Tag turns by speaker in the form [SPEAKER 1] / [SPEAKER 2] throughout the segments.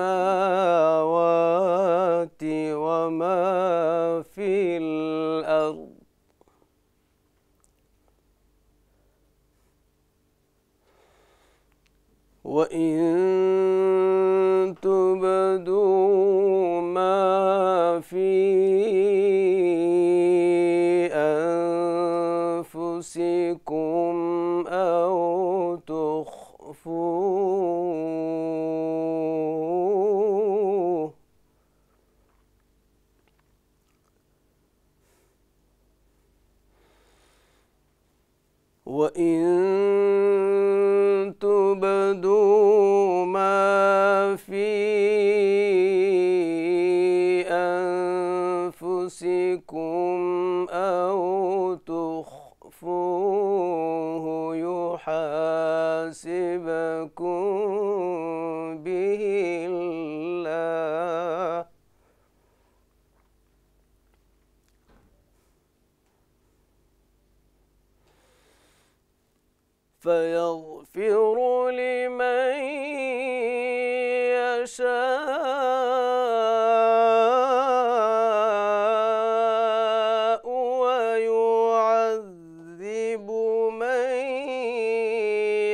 [SPEAKER 1] السماوات وما في الأرض وإن تبدوا ما في وإن تبدوا ما في أنفسكم أو تخفوه يحاسبكم به الله فيغفر لمن يشاء ويعذب من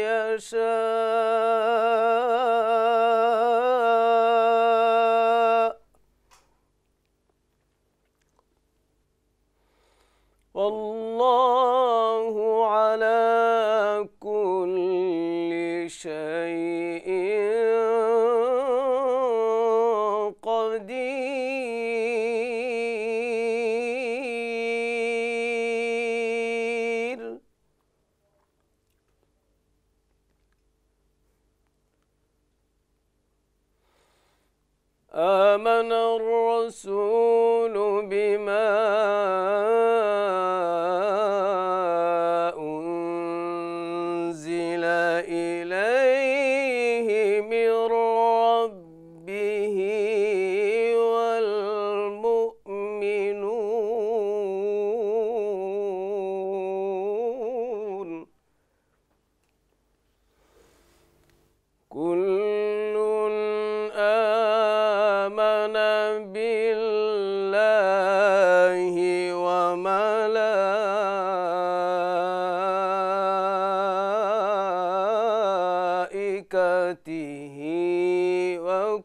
[SPEAKER 1] يشاء كل شيء قدير آمن الرسول بما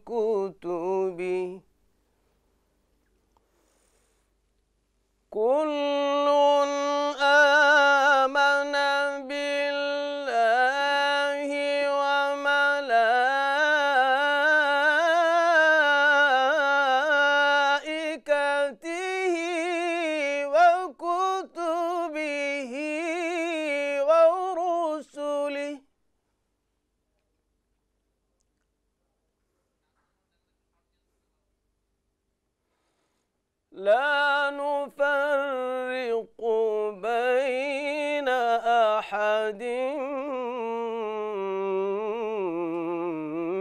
[SPEAKER 1] وكتبه كل لا نفرق بين أحد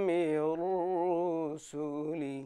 [SPEAKER 1] من رسله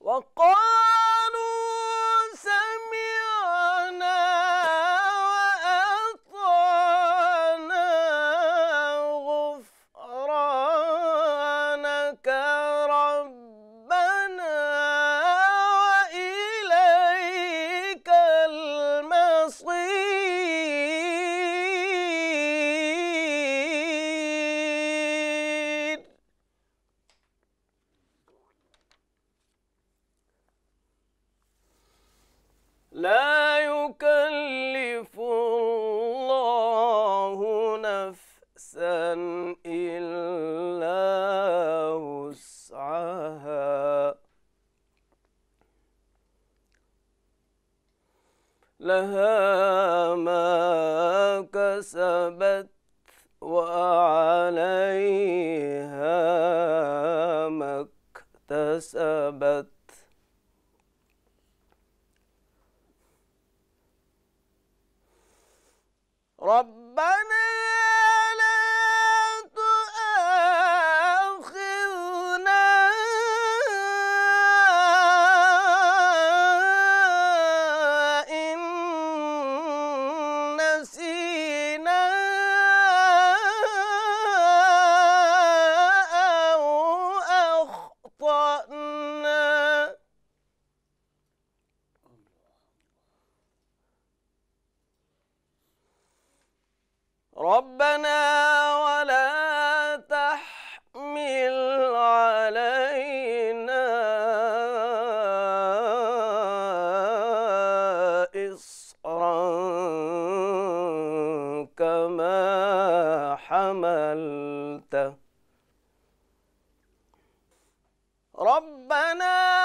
[SPEAKER 1] وقال لها ما كسبت وعليها ما اكتسبت ربنا ربنا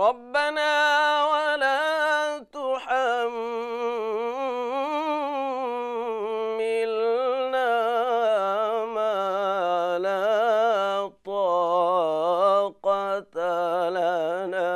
[SPEAKER 1] ربنا ولا تحملنا ما لا طاقة لنا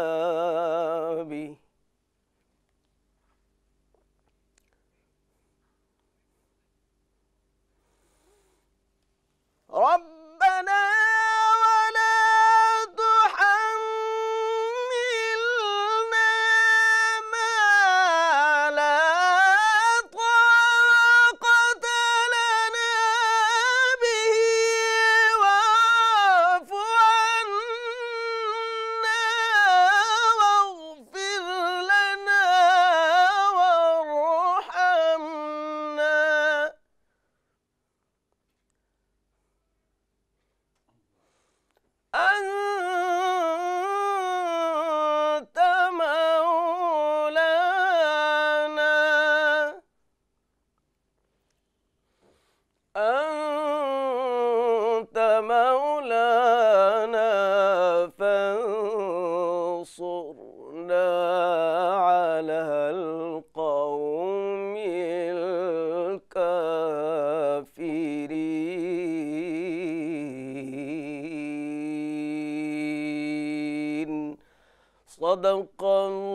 [SPEAKER 1] أنت مولانا فانصرنا على القوم الكافرين صدق الله